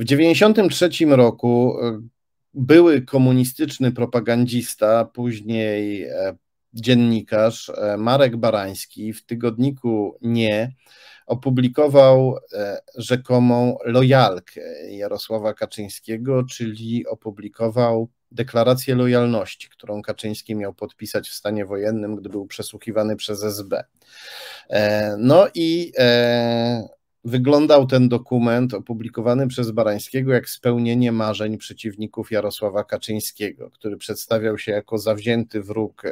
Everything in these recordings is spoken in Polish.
W 1993 roku e, były komunistyczny propagandista, później e, dziennikarz e, Marek Barański w tygodniku Nie opublikował rzekomą lojalkę Jarosława Kaczyńskiego, czyli opublikował deklarację lojalności, którą Kaczyński miał podpisać w stanie wojennym, gdy był przesłuchiwany przez SB. No i wyglądał ten dokument opublikowany przez Barańskiego jak spełnienie marzeń przeciwników Jarosława Kaczyńskiego, który przedstawiał się jako zawzięty wróg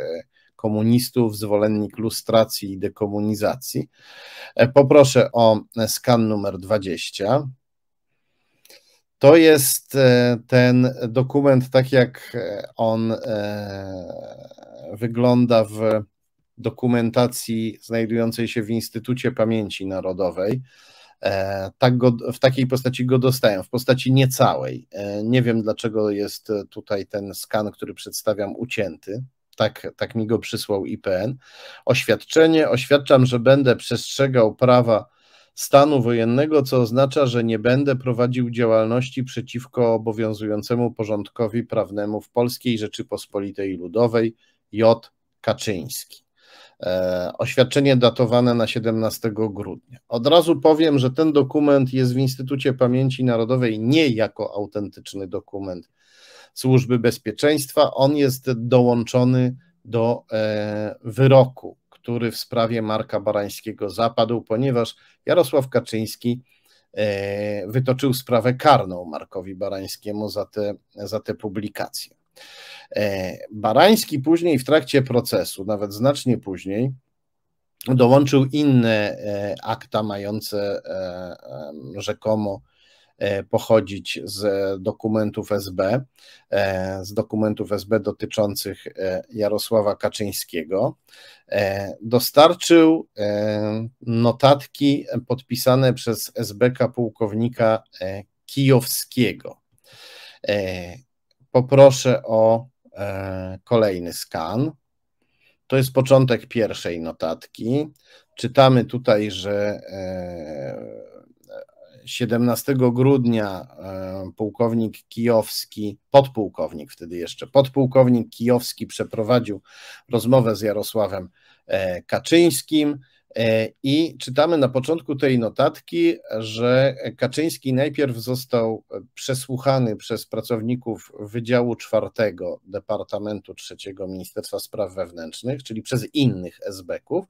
komunistów, zwolennik lustracji i dekomunizacji. E, poproszę o skan numer 20. To jest e, ten dokument, tak jak e, on wygląda w dokumentacji znajdującej się w Instytucie Pamięci Narodowej. E, tak go, w takiej postaci go dostają, w postaci niecałej. E, nie wiem, dlaczego jest e, tutaj ten skan, który przedstawiam, ucięty. Tak, tak mi go przysłał IPN. Oświadczenie. Oświadczam, że będę przestrzegał prawa stanu wojennego, co oznacza, że nie będę prowadził działalności przeciwko obowiązującemu porządkowi prawnemu w Polskiej Rzeczypospolitej Ludowej. J. Kaczyński. E, oświadczenie datowane na 17 grudnia. Od razu powiem, że ten dokument jest w Instytucie Pamięci Narodowej nie jako autentyczny dokument Służby Bezpieczeństwa. On jest dołączony do e, wyroku, który w sprawie Marka Barańskiego zapadł, ponieważ Jarosław Kaczyński e, wytoczył sprawę karną Markowi Barańskiemu za te, za te publikacje. E, Barański później w trakcie procesu, nawet znacznie później, dołączył inne e, akta mające e, rzekomo pochodzić z dokumentów SB, z dokumentów SB dotyczących Jarosława Kaczyńskiego. Dostarczył notatki podpisane przez SBK pułkownika Kijowskiego poproszę o e, kolejny skan. To jest początek pierwszej notatki. Czytamy tutaj, że 17 e, grudnia e, pułkownik Kijowski, podpułkownik wtedy jeszcze, podpułkownik Kijowski przeprowadził rozmowę z Jarosławem e, Kaczyńskim. E, I czytamy na początku tej notatki, że Kaczyński najpierw został e, przesłuchany przez pracowników Wydziału Czwartego Departamentu Trzeciego Ministerstwa Spraw Wewnętrznych, czyli przez innych sb ów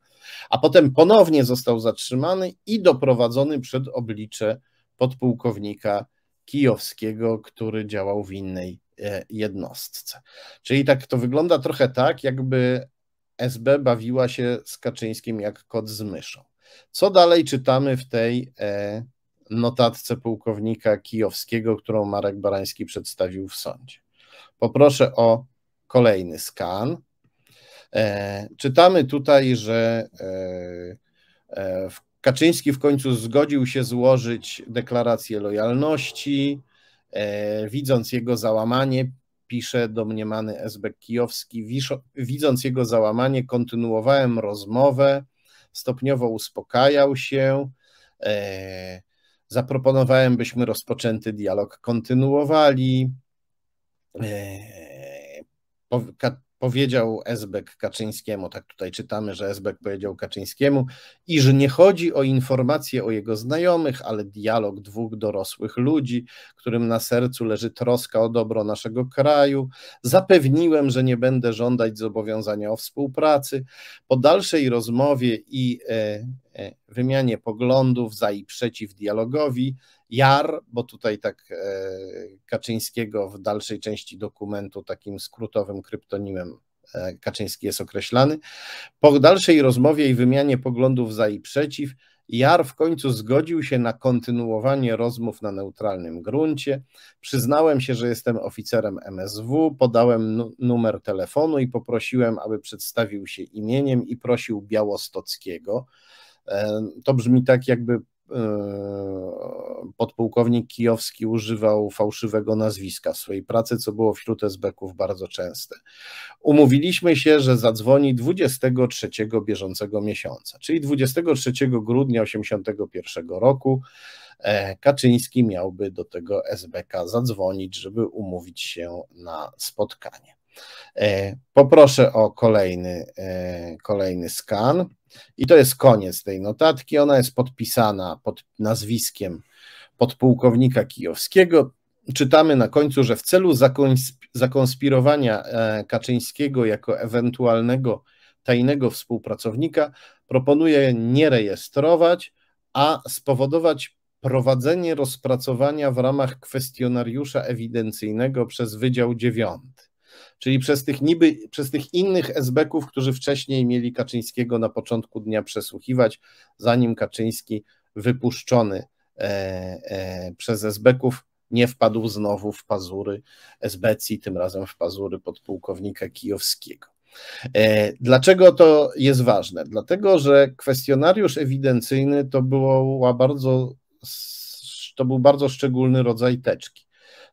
a potem ponownie został zatrzymany i doprowadzony przed oblicze podpułkownika Kijowskiego, który działał w innej e, jednostce. Czyli tak to wygląda trochę tak, jakby SB bawiła się z Kaczyńskim jak kot z myszą. Co dalej czytamy w tej e, notatce pułkownika Kijowskiego, którą Marek Barański przedstawił w sądzie? Poproszę o kolejny skan. E, czytamy tutaj, że e, Kaczyński w końcu zgodził się złożyć deklarację lojalności. Widząc jego załamanie, pisze domniemany SB Kijowski. widząc jego załamanie, kontynuowałem rozmowę, stopniowo uspokajał się. E, zaproponowałem, byśmy rozpoczęty dialog kontynuowali. E, powiedział Esbek Kaczyńskiemu, tak tutaj czytamy, że Esbek powiedział Kaczyńskiemu, iż nie chodzi o informacje o jego znajomych, ale dialog dwóch dorosłych ludzi, którym na sercu leży troska o dobro naszego kraju. Zapewniłem, że nie będę żądać zobowiązania o współpracy. Po dalszej rozmowie i e, e, wymianie poglądów za i przeciw dialogowi JAR, bo tutaj tak e, Kaczyńskiego w dalszej części dokumentu takim skrótowym kryptonimem e, Kaczyński jest określany. Po dalszej rozmowie i wymianie poglądów za i przeciw, Jar w końcu zgodził się na kontynuowanie rozmów na neutralnym gruncie. Przyznałem się, że jestem oficerem MSW, podałem numer telefonu i poprosiłem, aby przedstawił się imieniem i prosił Białostockiego. E, to brzmi tak, jakby E, podpułkownik Kijowski używał fałszywego nazwiska w swojej pracy, co było wśród esbeków bardzo częste. Umówiliśmy się, że zadzwoni 23 bieżącego miesiąca, czyli 23 grudnia 1981 roku. E, Kaczyński miałby do tego SB-ka zadzwonić, żeby umówić się na spotkanie. E, poproszę o kolejny, kolejny skan. I to jest koniec tej notatki. Ona jest podpisana pod nazwiskiem podpułkownika Kijowskiego. Czytamy na końcu, że w celu zakonspirowania e, Kaczyńskiego jako ewentualnego tajnego współpracownika proponuje nie rejestrować, a spowodować prowadzenie rozpracowania w ramach kwestionariusza ewidencyjnego przez Wydział 9 czyli przez tych niby, przez tych innych sb ów którzy wcześniej mieli Kaczyńskiego na początku dnia przesłuchiwać, zanim Kaczyński wypuszczony e, e, przez sb ów nie wpadł znowu w pazury SBC, tym razem w pazury podpułkownika Kijowskiego. E, dlaczego to jest ważne? Dlatego, że kwestionariusz ewidencyjny to, była bardzo, to był bardzo szczególny rodzaj teczki.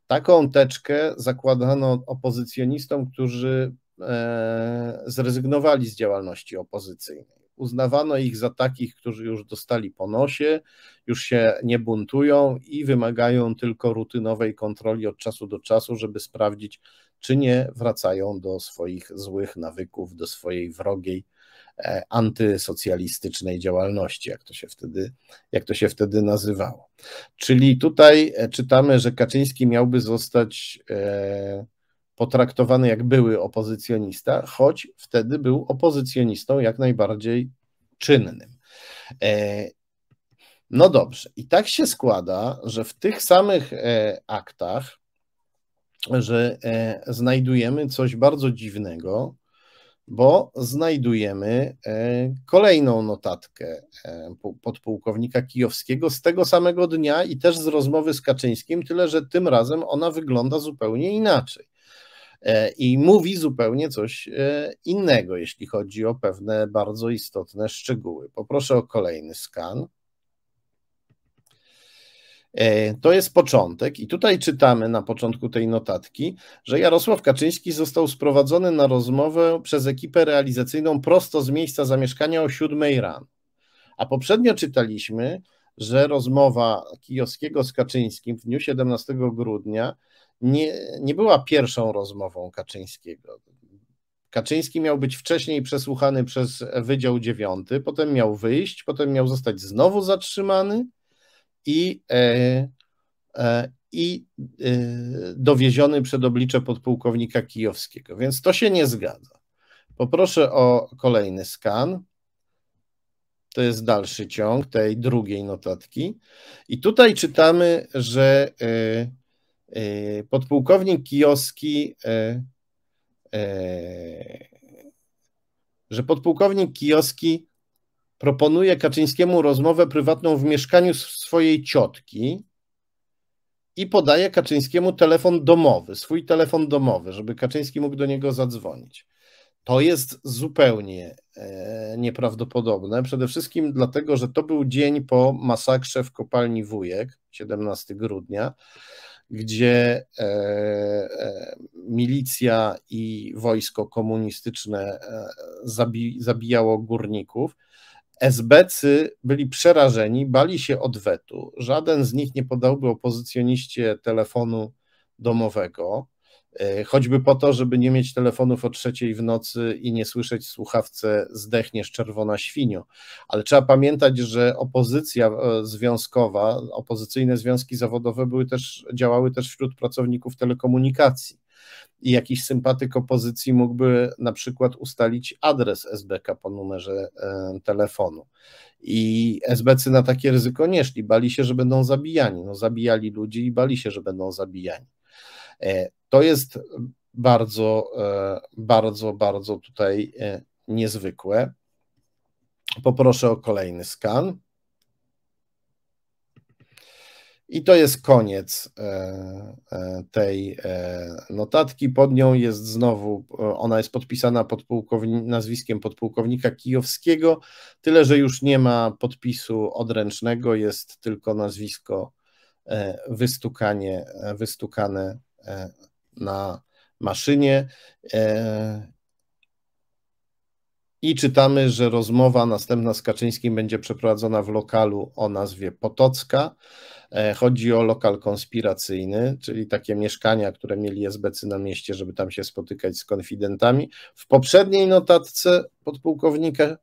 Taką teczkę zakładano opozycjonistom, którzy e, zrezygnowali z działalności opozycyjnej. Uznawano ich za takich, którzy już dostali po nosie, już się nie buntują i wymagają tylko rutynowej kontroli od czasu do czasu, żeby sprawdzić, czy nie wracają do swoich złych nawyków, do swojej wrogiej E, antysocjalistycznej działalności, jak to się wtedy, jak to się wtedy nazywało. Czyli tutaj e, czytamy, że Kaczyński miałby zostać e, potraktowany jak były opozycjonista, choć wtedy był opozycjonistą jak najbardziej czynnym. No dobrze, i tak się składa, że w tych samych aktach, że znajdujemy coś bardzo dziwnego, bo znajdujemy e, kolejną notatkę e, podpułkownika Kijowskiego z tego samego dnia i też z rozmowy z Kaczyńskim, tyle że tym razem ona wygląda zupełnie inaczej. E, I mówi zupełnie coś innego, jeśli chodzi o pewne bardzo istotne szczegóły. Poproszę o kolejny skan. E, to jest początek i tutaj czytamy na początku tej notatki, że Jarosław Kaczyński został sprowadzony na rozmowę przez ekipę realizacyjną prosto z miejsca zamieszkania o 7 rano. A poprzednio czytaliśmy, że rozmowa Kijowskiego z Kaczyńskim w dniu 17 grudnia nie, nie była pierwszą rozmową Kaczyńskiego. Kaczyński miał być wcześniej przesłuchany przez Wydział 9, potem miał wyjść, potem miał zostać znowu zatrzymany i, e, e, i e, dowieziony przed oblicze podpułkownika Kijowskiego. Więc to się nie zgadza. Poproszę o kolejny skan. To jest dalszy ciąg tej drugiej notatki. I tutaj czytamy, że podpułkownik Kijowski, że podpułkownik Kijowski proponuje Kaczyńskiemu rozmowę prywatną w mieszkaniu swojej ciotki i podaje Kaczyńskiemu telefon domowy, swój telefon domowy, żeby Kaczyński mógł do niego zadzwonić. To jest zupełnie e, nieprawdopodobne, przede wszystkim dlatego, że to był dzień po masakrze w kopalni Wujek, 17 grudnia, gdzie e, e, milicja i wojsko komunistyczne zabijało górników. SBcy byli przerażeni, bali się odwetu. Żaden z nich nie podałby opozycjoniście telefonu domowego, e, choćby po to, żeby nie mieć telefonów o trzeciej w nocy i nie słyszeć w słuchawce zdechniesz czerwona świnio. Ale trzeba pamiętać, że opozycja e, związkowa, opozycyjne związki zawodowe były też, działały też wśród pracowników telekomunikacji i jakiś sympatyk opozycji mógłby na przykład ustalić adres SBK po numerze e, telefonu. I SBC na takie ryzyko nie szli, bali się, że będą zabijani. No, zabijali ludzi i bali się, że będą zabijani. E, to jest bardzo, e, bardzo, bardzo tutaj niezwykłe. Poproszę o kolejny skan. I to jest koniec e, e, tej e, notatki. Pod nią jest znowu, ona jest podpisana podpułkowni nazwiskiem podpułkownika Kijowskiego, tyle że już nie ma podpisu odręcznego, jest tylko nazwisko wystukanie, wystukane na maszynie i czytamy, że rozmowa następna z Kaczyńskim będzie przeprowadzona w lokalu o nazwie Potocka. E, chodzi o lokal konspiracyjny, czyli takie mieszkania, które mieli SBC na mieście, żeby tam się spotykać z konfidentami. W poprzedniej notatce podpułkownika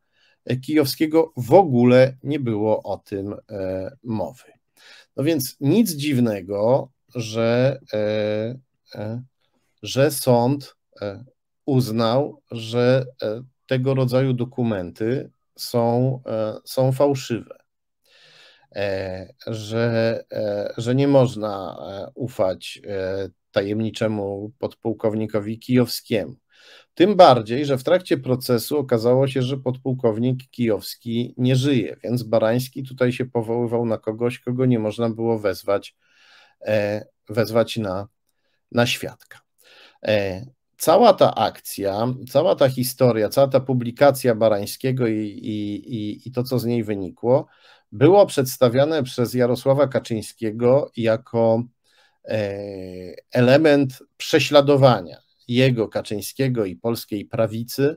e, Kijowskiego w ogóle nie było o tym e, mowy. No więc nic dziwnego, że, że sąd uznał, że tego rodzaju dokumenty są, e, są fałszywe. E, że, e, że nie można ufać tajemniczemu podpułkownikowi kijowskiemu. Tym bardziej, że w trakcie procesu okazało się, że podpułkownik kijowski nie żyje, więc Barański tutaj się powoływał na kogoś, kogo nie można było wezwać, wezwać na, na świadka cała ta akcja, cała ta historia, cała ta publikacja Barańskiego i, i, i, to, co z niej wynikło, było przedstawiane przez Jarosława Kaczyńskiego jako e, element prześladowania jego Kaczyńskiego i polskiej prawicy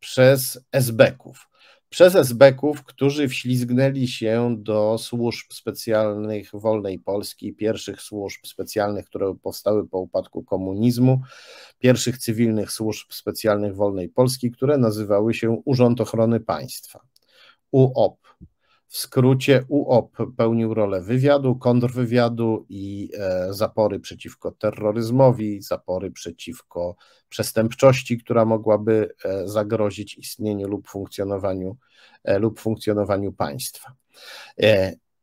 przez esbeków przez esbeków, którzy wślizgnęli się do służb specjalnych wolnej Polski, pierwszych służb specjalnych, które powstały po upadku komunizmu, pierwszych cywilnych służb specjalnych wolnej Polski, które nazywały się Urząd Ochrony Państwa, UOP. W skrócie UOP pełnił rolę wywiadu, kontrwywiadu i e, zapory przeciwko terroryzmowi, zapory przeciwko przestępczości, która mogłaby e, zagrozić istnieniu lub funkcjonowaniu, e, lub funkcjonowaniu państwa.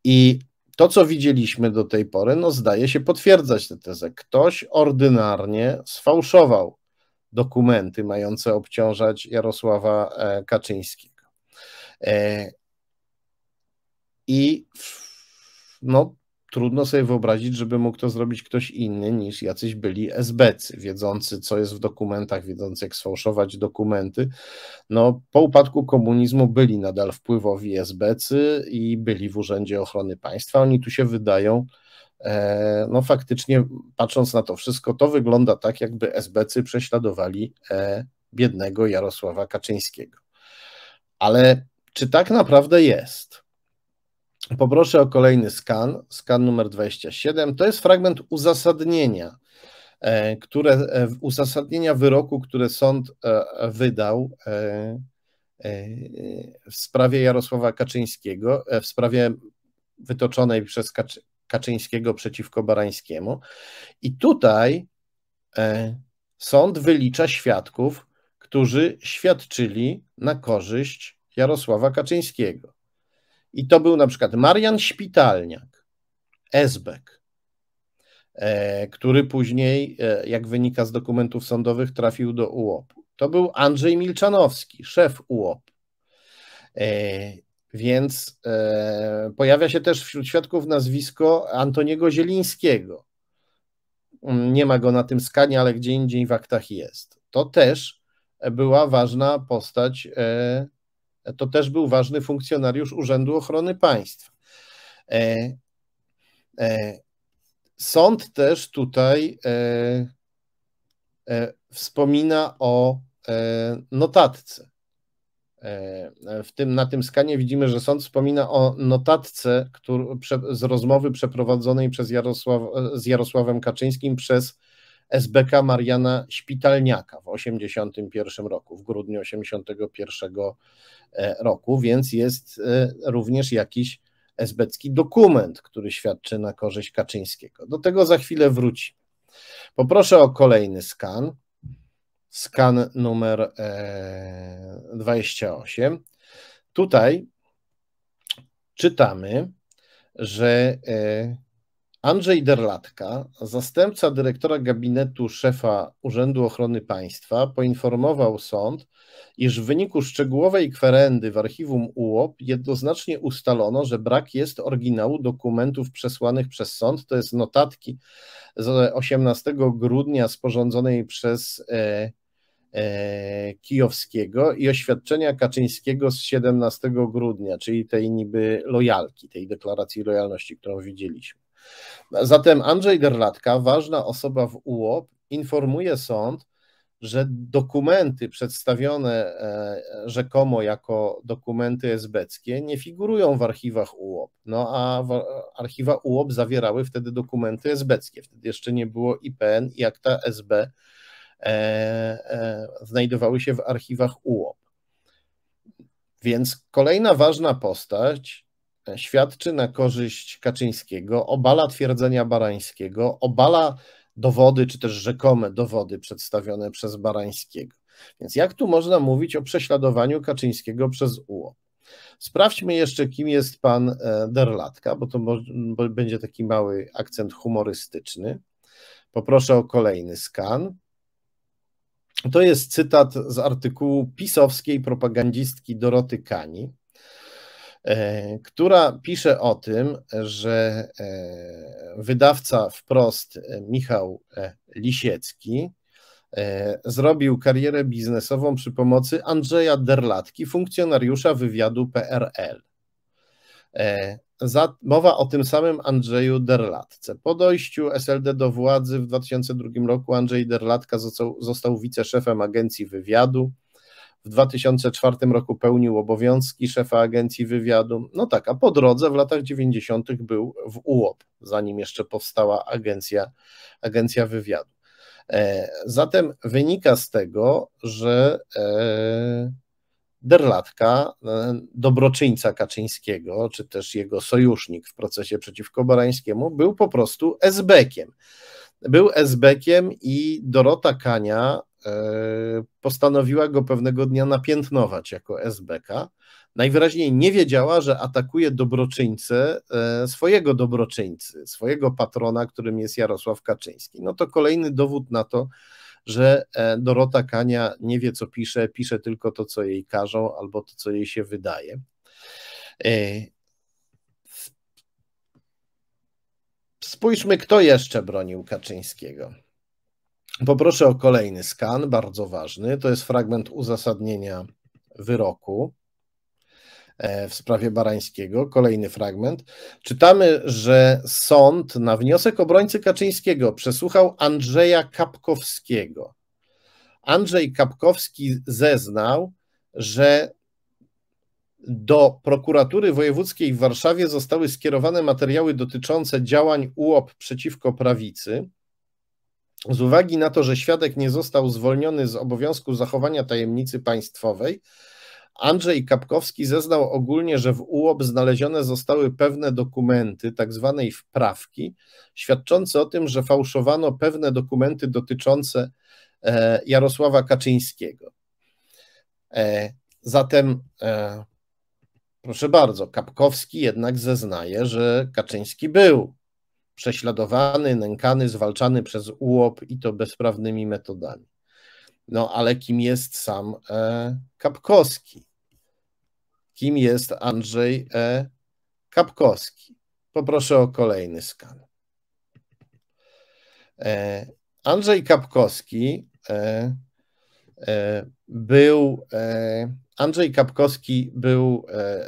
I to, co widzieliśmy do tej pory, no zdaje się potwierdzać tę tezę. Ktoś ordynarnie sfałszował dokumenty mające obciążać Jarosława Kaczyńskiego i no, trudno sobie wyobrazić, żeby mógł to zrobić ktoś inny niż jacyś byli SBCy, wiedzący co jest w dokumentach, wiedzący jak sfałszować dokumenty. No, po upadku komunizmu byli nadal wpływowi SBCy i byli w Urzędzie Ochrony Państwa. Oni tu się wydają e, no faktycznie patrząc na to wszystko, to wygląda tak, jakby SBC prześladowali e, biednego Jarosława Kaczyńskiego. Ale czy tak naprawdę jest? Poproszę o kolejny skan, skan numer 27. To jest fragment uzasadnienia, e, które, e, uzasadnienia wyroku, które sąd e, wydał w sprawie Jarosława Kaczyńskiego, w sprawie wytoczonej przez Kaczyńskiego przeciwko Barańskiemu. I tutaj sąd wylicza świadków, którzy świadczyli na korzyść Jarosława Kaczyńskiego. I to był na przykład Marian Śpitalniak, Esbek, który później, e, jak wynika z dokumentów sądowych, trafił do UOP. To był Andrzej Milczanowski, szef UOP. E, więc e, pojawia się też wśród świadków nazwisko Antoniego Zielińskiego. Mm, nie ma go na tym skanie, ale gdzie indziej w aktach jest. To też była ważna postać to też był ważny funkcjonariusz Urzędu Ochrony Państwa. E, e, sąd też tutaj e, wspomina o notatce. W tym, na tym skanie widzimy, że sąd wspomina o notatce który, z rozmowy przeprowadzonej przez Jarosław, z Jarosławem Kaczyńskim przez SBK Mariana Śpitalniaka w 1981 roku, w grudniu 1981 e, roku, więc jest e, również jakiś esbecki dokument, który świadczy na korzyść Kaczyńskiego. Do tego za chwilę wróci. Poproszę o kolejny skan. Skan numer 28. E, Tutaj czytamy, że Andrzej Derlatka, zastępca dyrektora gabinetu szefa Urzędu Ochrony Państwa, poinformował sąd, iż w wyniku szczegółowej kwerendy w archiwum UOP jednoznacznie ustalono, że brak jest oryginału dokumentów przesłanych przez sąd, to jest notatki z 18 grudnia sporządzonej przez e, e, Kijowskiego i oświadczenia Kaczyńskiego z 17 grudnia, czyli tej niby lojalki, tej deklaracji lojalności, którą widzieliśmy. Zatem Andrzej Derlatka, ważna osoba w UOP, informuje sąd, że dokumenty przedstawione e, rzekomo jako dokumenty esbeckie nie figurują w archiwach UOP. No a archiwa UOP zawierały wtedy dokumenty esbeckie. Wtedy jeszcze nie było IPN i akta SB e, e, znajdowały się w archiwach UOP. Więc kolejna ważna postać świadczy na korzyść Kaczyńskiego, obala twierdzenia Barańskiego, obala dowody, czy też rzekome dowody przedstawione przez Barańskiego. Więc jak tu można mówić o prześladowaniu Kaczyńskiego przez UO? Sprawdźmy jeszcze, kim jest pan e, Derlatka, bo to będzie taki mały akcent humorystyczny. Poproszę o kolejny skan. To jest cytat z artykułu pisowskiej propagandistki Doroty Kani. E, która pisze o tym, że e, wydawca wprost e, Michał Lisiecki zrobił karierę biznesową przy pomocy Andrzeja Derlatki, funkcjonariusza wywiadu PRL. Mowa o tym samym Andrzeju Derlatce. Po dojściu SLD do władzy w 2002 roku Andrzej Derlatka został, został wiceszefem agencji wywiadu w 2004 roku pełnił obowiązki szefa agencji wywiadu. No tak, a po drodze w latach 90. był w UOP, zanim jeszcze powstała agencja, agencja wywiadu. E, zatem wynika z tego, że e, Derlatka, e, dobroczyńca Kaczyńskiego, czy też jego sojusznik w procesie przeciwko Barańskiemu, był po prostu esbekiem. Był esbekiem i Dorota Kania E, postanowiła go pewnego dnia napiętnować jako SBK. Najwyraźniej nie wiedziała, że atakuje dobroczyńcę, e, swojego dobroczyńcy, swojego patrona, którym jest Jarosław Kaczyński. No to kolejny dowód na to, że e, Dorota Kania nie wie, co pisze, pisze tylko to, co jej każą albo to, co jej się wydaje. Spójrzmy, kto jeszcze bronił Kaczyńskiego. Poproszę o kolejny skan, bardzo ważny. To jest fragment uzasadnienia wyroku e, w sprawie Barańskiego. Kolejny fragment. Czytamy, że sąd na wniosek obrońcy Kaczyńskiego przesłuchał Andrzeja Kapkowskiego. Andrzej Kapkowski zeznał, że do prokuratury wojewódzkiej w Warszawie zostały skierowane materiały dotyczące działań UOP przeciwko prawicy z uwagi na to, że świadek nie został zwolniony z obowiązku zachowania tajemnicy państwowej, Andrzej Kapkowski zeznał ogólnie, że w UOB znalezione zostały pewne dokumenty, tak zwanej wprawki, świadczące o tym, że fałszowano pewne dokumenty dotyczące e, Jarosława Kaczyńskiego. E, zatem, e, proszę bardzo, Kapkowski jednak zeznaje, że Kaczyński był prześladowany, nękany, zwalczany przez ułop i to bezprawnymi metodami. No ale kim jest sam e, Kapkowski? Kim jest Andrzej e, Kapkowski? Poproszę o kolejny skan. E, Andrzej Kapkowski e, e był e, Andrzej Kapkowski był e,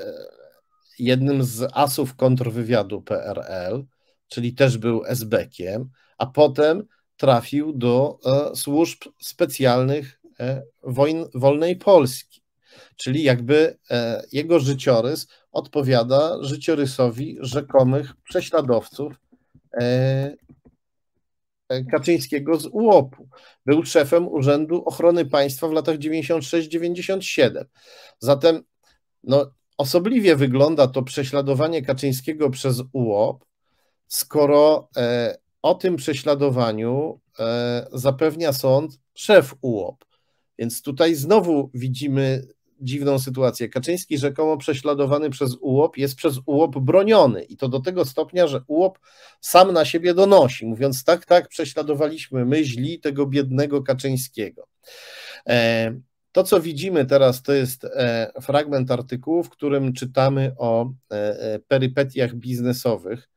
jednym z asów kontrwywiadu PRL czyli też był SBKiem, a potem trafił do e, służb specjalnych e, wojn, wolnej Polski. Czyli jakby e, jego życiorys odpowiada życiorysowi rzekomych prześladowców e, e, Kaczyńskiego z UOP-u. Był szefem Urzędu Ochrony Państwa w latach 96-97. Zatem no, osobliwie wygląda to prześladowanie Kaczyńskiego przez UOP, skoro e, o tym prześladowaniu e, zapewnia sąd szef UOP. Więc tutaj znowu widzimy dziwną sytuację. Kaczyński rzekomo prześladowany przez UOP jest przez UOP broniony i to do tego stopnia, że UOP sam na siebie donosi, mówiąc tak, tak, prześladowaliśmy my źli tego biednego Kaczyńskiego. E, to, co widzimy teraz, to jest fragment artykułu, w którym czytamy o perypetiach biznesowych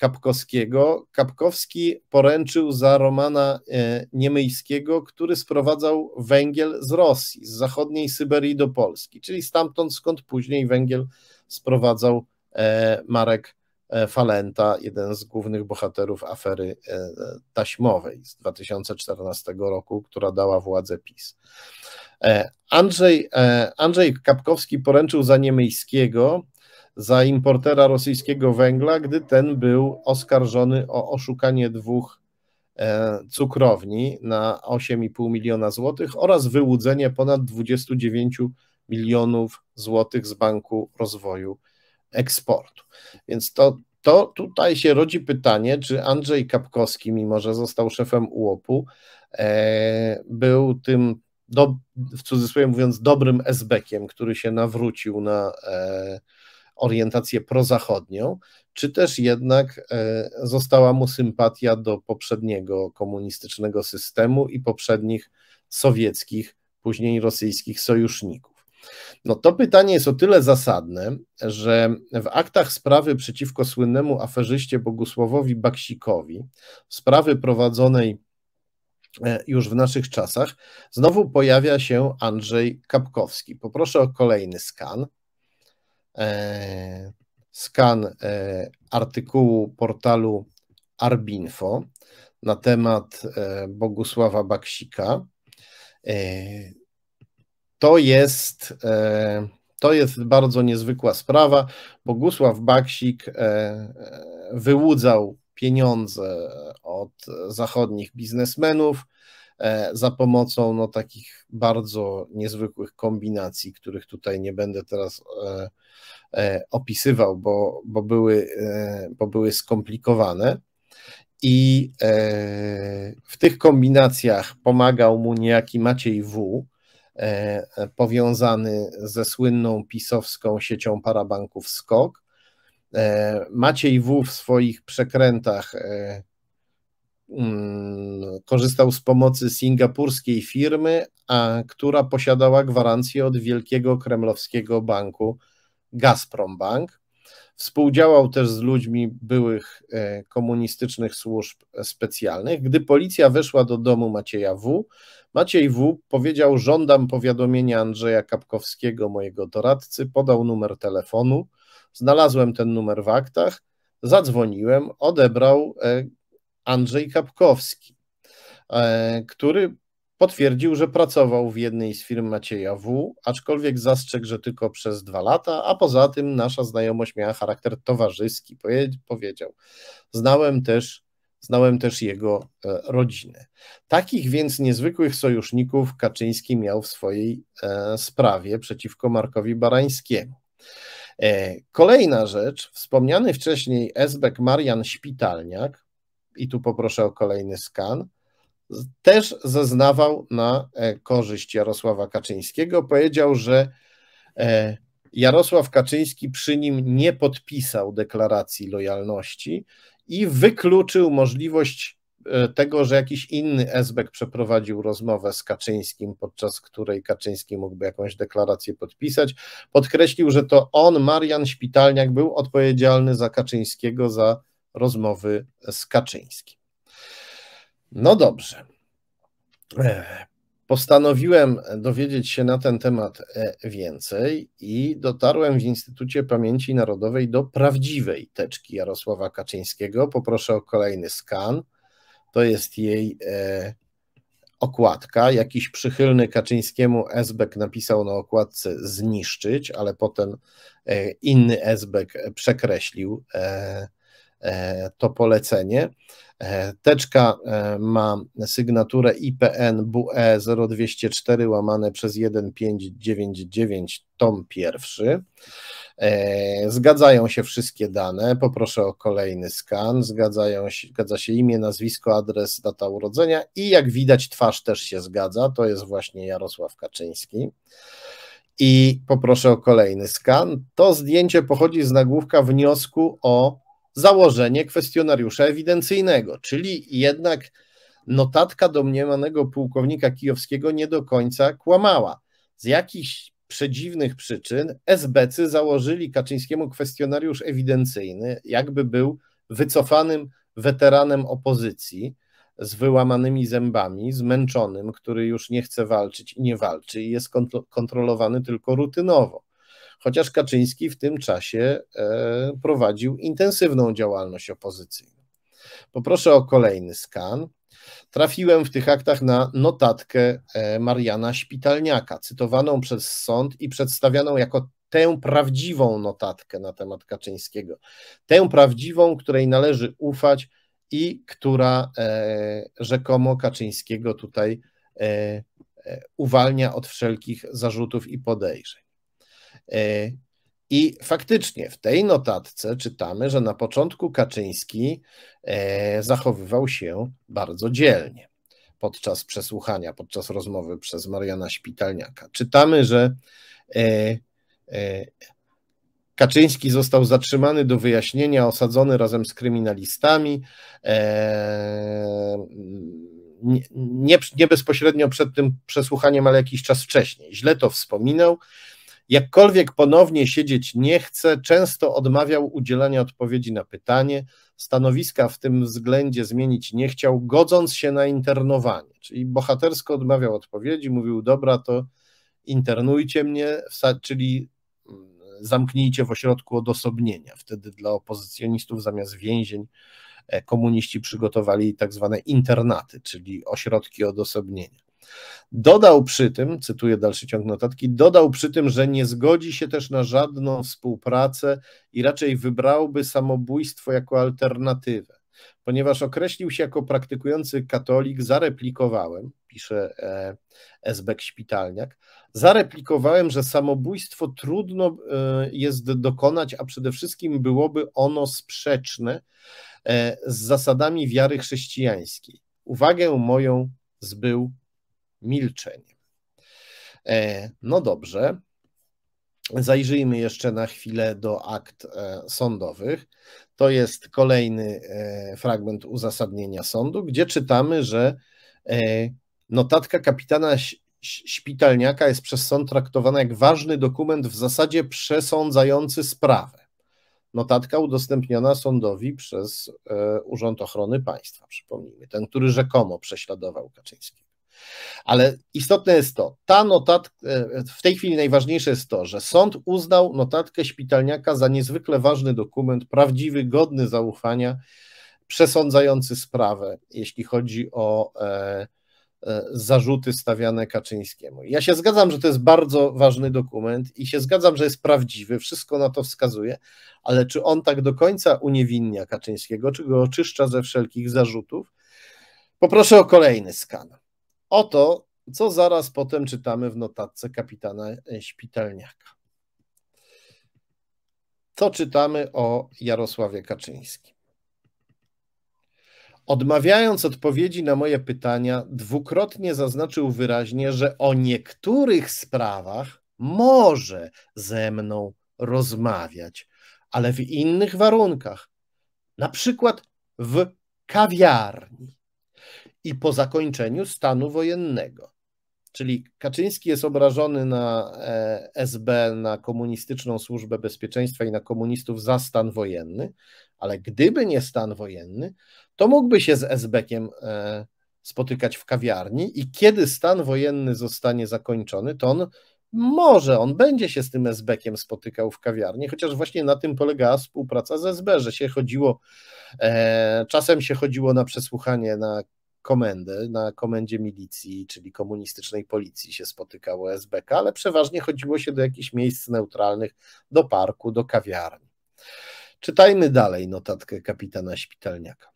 Kapkowskiego. Kapkowski poręczył za Romana e, Niemyjskiego, który sprowadzał węgiel z Rosji, z zachodniej Syberii do Polski, czyli stamtąd, skąd później węgiel sprowadzał e, Marek e, Falenta, jeden z głównych bohaterów afery taśmowej z 2014 roku, która dała władzę PiS. Andrzej, Andrzej Kapkowski poręczył za Niemyjskiego, za importera rosyjskiego węgla, gdy ten był oskarżony o oszukanie dwóch e, cukrowni na 8,5 miliona złotych oraz wyłudzenie ponad 29 milionów złotych z Banku Rozwoju Eksportu. Więc to, to tutaj się rodzi pytanie, czy Andrzej Kapkowski, mimo że został szefem UOP-u, e, był tym, do, w cudzysłowie mówiąc, dobrym esbekiem, który się nawrócił na e, orientację prozachodnią, czy też jednak e, została mu sympatia do poprzedniego komunistycznego systemu i poprzednich sowieckich, później rosyjskich sojuszników. No to pytanie jest o tyle zasadne, że w aktach sprawy przeciwko słynnemu aferzyście Bogusławowi Baksikowi, sprawy prowadzonej e, już w naszych czasach, znowu pojawia się Andrzej Kapkowski. Poproszę o kolejny skan. E, skan e, artykułu portalu Arbinfo na temat e, Bogusława Baksika. To jest, to jest bardzo niezwykła sprawa. Bogusław Baksik wyłudzał pieniądze od zachodnich biznesmenów, E, za pomocą no, takich bardzo niezwykłych kombinacji, których tutaj nie będę teraz e, e, opisywał, bo, bo, były, bo były skomplikowane. I w tych kombinacjach pomagał mu niejaki Maciej W., powiązany ze słynną pisowską siecią parabanków Skok. Maciej W. w swoich przekrętach Mm, korzystał z pomocy singapurskiej firmy, a, która posiadała gwarancję od wielkiego kremlowskiego banku Gazprom Bank. Współdziałał też z ludźmi byłych e, komunistycznych służb specjalnych. Gdy policja weszła do domu Macieja W., Maciej W. powiedział: Żądam powiadomienia Andrzeja Kapkowskiego, mojego doradcy, podał numer telefonu. Znalazłem ten numer w aktach, zadzwoniłem, odebrał e, Andrzej Kapkowski, e, który potwierdził, że pracował w jednej z firm Macieja W., aczkolwiek zastrzegł, że tylko przez dwa lata, a poza tym nasza znajomość miała charakter towarzyski, powiedział. Znałem też, znałem też jego e, rodzinę. Takich więc niezwykłych sojuszników Kaczyński miał w swojej e, sprawie przeciwko Markowi Barańskiemu. Kolejna rzecz, wspomniany wcześniej Esbek Marian Śpitalniak, i tu poproszę o kolejny skan, też zeznawał na e, korzyść Jarosława Kaczyńskiego. Powiedział, że e, Jarosław Kaczyński przy nim nie podpisał deklaracji lojalności i wykluczył możliwość e, tego, że jakiś inny Esbek przeprowadził rozmowę z Kaczyńskim, podczas której Kaczyński mógłby jakąś deklarację podpisać. Podkreślił, że to on, Marian Śpitalniak, był odpowiedzialny za Kaczyńskiego, za rozmowy z Kaczyńskim. No dobrze. E, postanowiłem dowiedzieć się na ten temat e, więcej i dotarłem w Instytucie Pamięci Narodowej do prawdziwej teczki Jarosława Kaczyńskiego. Poproszę o kolejny skan. To jest jej e, okładka. Jakiś przychylny Kaczyńskiemu Esbek napisał na okładce zniszczyć, ale potem inny Esbek przekreślił E, to polecenie. E, teczka e, ma sygnaturę IPN BUE 0204 łamane przez 1599 tom pierwszy. Zgadzają się wszystkie dane. Poproszę o kolejny skan. Zgadzają się, zgadza się imię, nazwisko, adres, data urodzenia i jak widać twarz też się zgadza. To jest właśnie Jarosław Kaczyński i poproszę o kolejny skan. To zdjęcie pochodzi z nagłówka wniosku o założenie kwestionariusza ewidencyjnego, czyli jednak notatka domniemanego pułkownika kijowskiego nie do końca kłamała. Z jakichś przedziwnych przyczyn SBC założyli Kaczyńskiemu kwestionariusz ewidencyjny, jakby był wycofanym weteranem opozycji z wyłamanymi zębami, zmęczonym, który już nie chce walczyć i nie walczy i jest kontrolowany tylko rutynowo chociaż Kaczyński w tym czasie e, prowadził intensywną działalność opozycyjną. Poproszę o kolejny skan. Trafiłem w tych aktach na notatkę e, Mariana Śpitalniaka, cytowaną przez sąd i przedstawianą jako tę prawdziwą notatkę na temat Kaczyńskiego. Tę prawdziwą, której należy ufać i która e, rzekomo Kaczyńskiego tutaj uwalnia od wszelkich zarzutów i podejrzeń. E, I faktycznie w tej notatce czytamy, że na początku Kaczyński e, zachowywał się bardzo dzielnie podczas przesłuchania, podczas rozmowy przez Mariana Śpitalniaka. Czytamy, że e, Kaczyński został zatrzymany do wyjaśnienia, osadzony razem z kryminalistami. Nie, nie, bezpośrednio przed tym przesłuchaniem, ale jakiś czas wcześniej. Źle to wspominał, Jakkolwiek ponownie siedzieć nie chce, często odmawiał udzielania odpowiedzi na pytanie, stanowiska w tym względzie zmienić nie chciał, godząc się na internowanie. Czyli bohatersko odmawiał odpowiedzi, mówił: Dobra, to internujcie mnie, czyli mm, zamknijcie w ośrodku odosobnienia. Wtedy dla opozycjonistów zamiast więzień e, komuniści przygotowali tak zwane internaty, czyli ośrodki odosobnienia. Dodał przy tym, cytuję dalszy ciąg notatki, dodał przy tym, że nie zgodzi się też na żadną współpracę i raczej wybrałby samobójstwo jako alternatywę. Ponieważ określił się jako praktykujący katolik, zareplikowałem, pisze e, Esbek Śpitalniak, zareplikowałem, że samobójstwo trudno e, jest dokonać, a przede wszystkim byłoby ono sprzeczne e, z zasadami wiary chrześcijańskiej. Uwagę moją zbył milczeniem. E, no dobrze. Zajrzyjmy jeszcze na chwilę do akt e, sądowych. To jest kolejny e, fragment uzasadnienia sądu, gdzie czytamy, że notatka kapitana Śpitalniaka jest przez sąd traktowana jak ważny dokument w zasadzie przesądzający sprawę. Notatka udostępniona sądowi przez Urząd Ochrony Państwa, przypomnijmy, ten, który rzekomo prześladował Kaczyńskiego. Ale istotne jest to, ta notatka, e, e, w tej chwili najważniejsze jest to, że sąd uznał notatkę Śpitalniaka za niezwykle ważny dokument, prawdziwy, godny zaufania, przesądzający sprawę, jeśli chodzi o e, e, zarzuty stawiane Kaczyńskiemu. Ja się zgadzam, że to jest bardzo ważny dokument i się zgadzam, że jest prawdziwy, wszystko na to wskazuje, ale czy on tak do końca uniewinnia Kaczyńskiego, czy go oczyszcza ze wszelkich zarzutów? Poproszę o kolejny skan. Oto, co zaraz potem czytamy w notatce kapitana e, Śpitalniaka. Co czytamy o Jarosławie Kaczyńskim? Odmawiając odpowiedzi na moje pytania, dwukrotnie zaznaczył wyraźnie, że o niektórych sprawach może ze mną rozmawiać, ale w innych warunkach, na przykład w kawiarni i po zakończeniu stanu wojennego. Czyli Kaczyński jest obrażony na e, SB, na komunistyczną służbę bezpieczeństwa i na komunistów za stan wojenny, ale gdyby nie stan wojenny, to mógłby się z SB-kiem e, spotykać w kawiarni i kiedy stan wojenny zostanie zakończony, to on może, on będzie się z tym SB-kiem spotykał w kawiarni, chociaż właśnie na tym polegała współpraca z SB, że się chodziło, e, czasem się chodziło na przesłuchanie na Komendę Na komendzie milicji, czyli komunistycznej policji się spotykało SBK, ale przeważnie chodziło się do jakichś miejsc neutralnych, do parku, do kawiarni. Czytajmy dalej notatkę kapitana Śpitalniaka.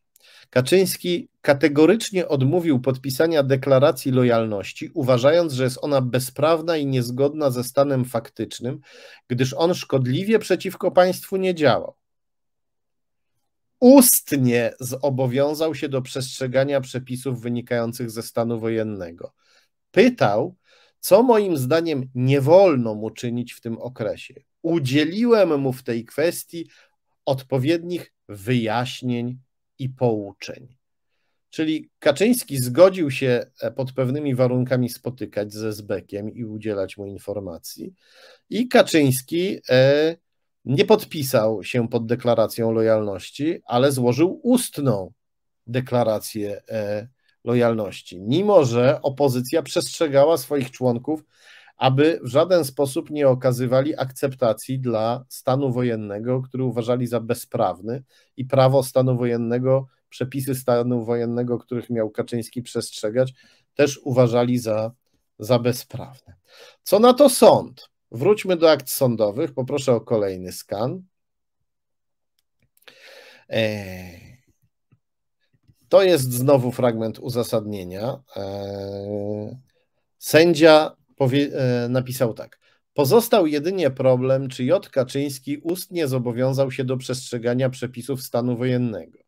Kaczyński kategorycznie odmówił podpisania deklaracji lojalności, uważając, że jest ona bezprawna i niezgodna ze stanem faktycznym, gdyż on szkodliwie przeciwko państwu nie działał ustnie zobowiązał się do przestrzegania przepisów wynikających ze stanu wojennego. Pytał, co moim zdaniem nie wolno mu czynić w tym okresie. Udzieliłem mu w tej kwestii odpowiednich wyjaśnień i pouczeń. Czyli Kaczyński zgodził się e, pod pewnymi warunkami spotykać ze Zbekiem i udzielać mu informacji. I Kaczyński e, nie podpisał się pod deklaracją lojalności, ale złożył ustną deklarację e, lojalności, mimo że opozycja przestrzegała swoich członków, aby w żaden sposób nie okazywali akceptacji dla stanu wojennego, który uważali za bezprawny i prawo stanu wojennego, przepisy stanu wojennego, których miał Kaczyński przestrzegać, też uważali za, za bezprawne. Co na to sąd? Wróćmy do akt sądowych. Poproszę o kolejny skan. E, to jest znowu fragment uzasadnienia. E, sędzia powie, e, napisał tak. Pozostał jedynie problem, czy J. Kaczyński ustnie zobowiązał się do przestrzegania przepisów stanu wojennego.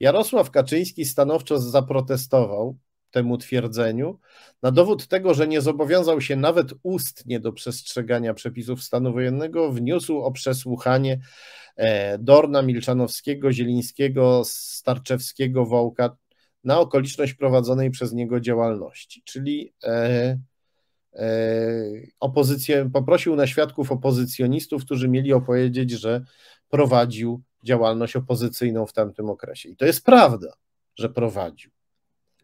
Jarosław Kaczyński stanowczo zaprotestował, temu twierdzeniu, na dowód tego, że nie zobowiązał się nawet ustnie do przestrzegania przepisów stanu wojennego, wniósł o przesłuchanie e, Dorna, Milczanowskiego, Zielińskiego, Starczewskiego, Wołka na okoliczność prowadzonej przez niego działalności, czyli e, e, opozycję, poprosił na świadków opozycjonistów, którzy mieli opowiedzieć, że prowadził działalność opozycyjną w tamtym okresie. I to jest prawda, że prowadził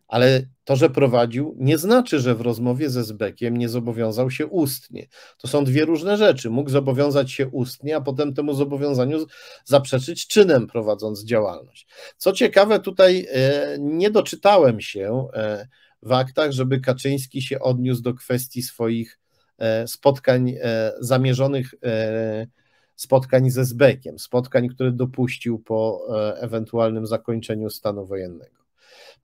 ale to, że prowadził, nie znaczy, że w rozmowie ze Zbekiem nie zobowiązał się ustnie. To są dwie różne rzeczy. Mógł zobowiązać się ustnie, a potem temu zobowiązaniu zaprzeczyć czynem, prowadząc działalność. Co ciekawe, tutaj e, nie doczytałem się e, w aktach, żeby Kaczyński się odniósł do kwestii swoich e, spotkań zamierzonych spotkań ze Zbekiem, spotkań, które dopuścił po ewentualnym zakończeniu stanu wojennego.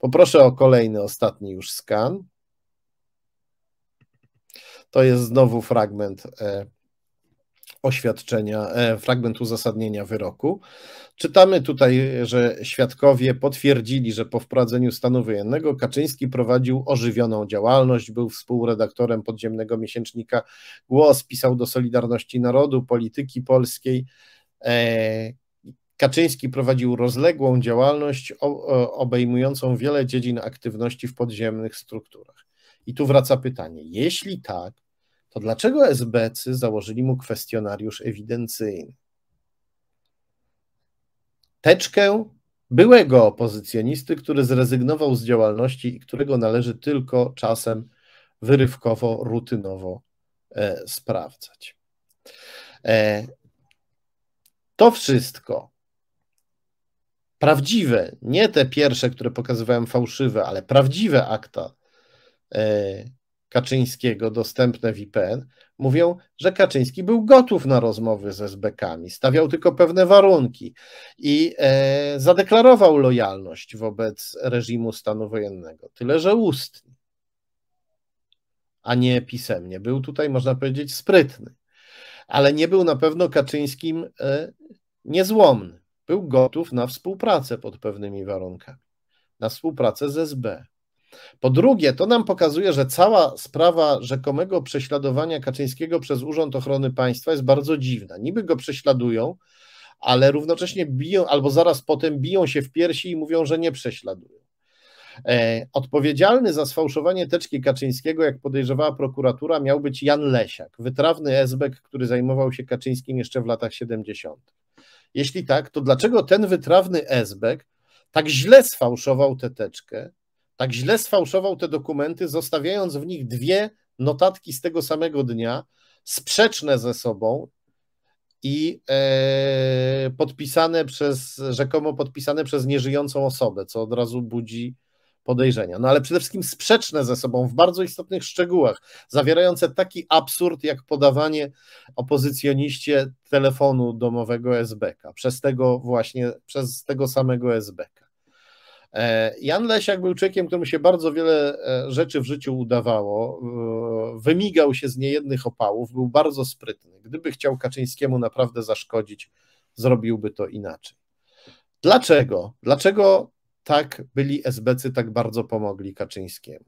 Poproszę o kolejny, ostatni już skan. To jest znowu fragment e, oświadczenia, e, fragment uzasadnienia wyroku. Czytamy tutaj, że świadkowie potwierdzili, że po wprowadzeniu stanu wojennego Kaczyński prowadził ożywioną działalność, był współredaktorem podziemnego miesięcznika Głos, pisał do Solidarności Narodu, Polityki Polskiej, e, Kaczyński prowadził rozległą działalność obejmującą wiele dziedzin aktywności w podziemnych strukturach. I tu wraca pytanie: jeśli tak, to dlaczego SBC założyli mu kwestionariusz ewidencyjny? Teczkę byłego opozycjonisty, który zrezygnował z działalności i którego należy tylko czasem wyrywkowo, rutynowo e, sprawdzać. E, to wszystko prawdziwe, nie te pierwsze, które pokazywałem fałszywe, ale prawdziwe akta e, Kaczyńskiego dostępne w IPN, mówią, że Kaczyński był gotów na rozmowy ze SBK-ami, stawiał tylko pewne warunki i e, zadeklarował lojalność wobec reżimu stanu wojennego, tyle że ustnie, a nie pisemnie. Był tutaj, można powiedzieć, sprytny, ale nie był na pewno Kaczyńskim e, niezłomny był gotów na współpracę pod pewnymi warunkami, na współpracę z SB. Po drugie, to nam pokazuje, że cała sprawa rzekomego prześladowania Kaczyńskiego przez Urząd Ochrony Państwa jest bardzo dziwna. Niby go prześladują, ale równocześnie biją, albo zaraz potem biją się w piersi i mówią, że nie prześladują. E, odpowiedzialny za sfałszowanie teczki Kaczyńskiego, jak podejrzewała prokuratura, miał być Jan Lesiak, wytrawny esbek, który zajmował się Kaczyńskim jeszcze w latach 70. Jeśli tak, to dlaczego ten wytrawny Esbek tak źle sfałszował tę teczkę, tak źle sfałszował te dokumenty, zostawiając w nich dwie notatki z tego samego dnia, sprzeczne ze sobą i e, podpisane przez, rzekomo podpisane przez nieżyjącą osobę, co od razu budzi podejrzenia. No ale przede wszystkim sprzeczne ze sobą w bardzo istotnych szczegółach, zawierające taki absurd jak podawanie opozycjoniście telefonu domowego SBK, przez tego właśnie, przez tego samego SBK. E, Jan Lesiak był człowiekiem, któremu się bardzo wiele e, rzeczy w życiu udawało. E, wymigał się z niejednych opałów, był bardzo sprytny. Gdyby chciał Kaczyńskiemu naprawdę zaszkodzić, zrobiłby to inaczej. Dlaczego? Dlaczego tak byli SBC tak bardzo pomogli Kaczyńskiemu.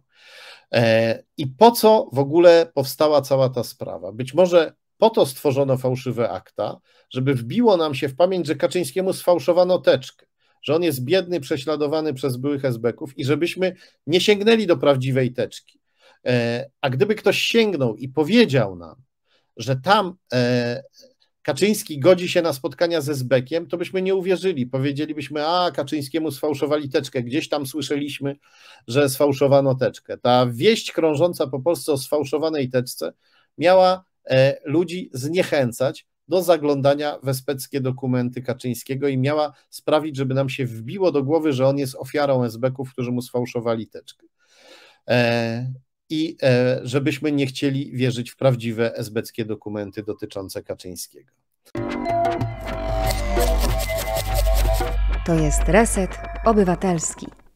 E, I po co w ogóle powstała cała ta sprawa? Być może po to stworzono fałszywe akta, żeby wbiło nam się w pamięć, że Kaczyńskiemu sfałszowano teczkę, że on jest biedny, prześladowany przez byłych SBK-ów i żebyśmy nie sięgnęli do prawdziwej teczki. E, a gdyby ktoś sięgnął i powiedział nam, że tam e, Kaczyński godzi się na spotkania ze Zbekiem, to byśmy nie uwierzyli. Powiedzielibyśmy, a Kaczyńskiemu sfałszowali teczkę. Gdzieś tam słyszeliśmy, że sfałszowano teczkę. Ta wieść krążąca po Polsce o sfałszowanej teczce miała e, ludzi zniechęcać do zaglądania w especkie dokumenty Kaczyńskiego i miała sprawić, żeby nam się wbiło do głowy, że on jest ofiarą esbeków, którzy mu sfałszowali teczkę. E, i e, żebyśmy nie chcieli wierzyć w prawdziwe esbeckie dokumenty dotyczące Kaczyńskiego. To jest Reset Obywatelski.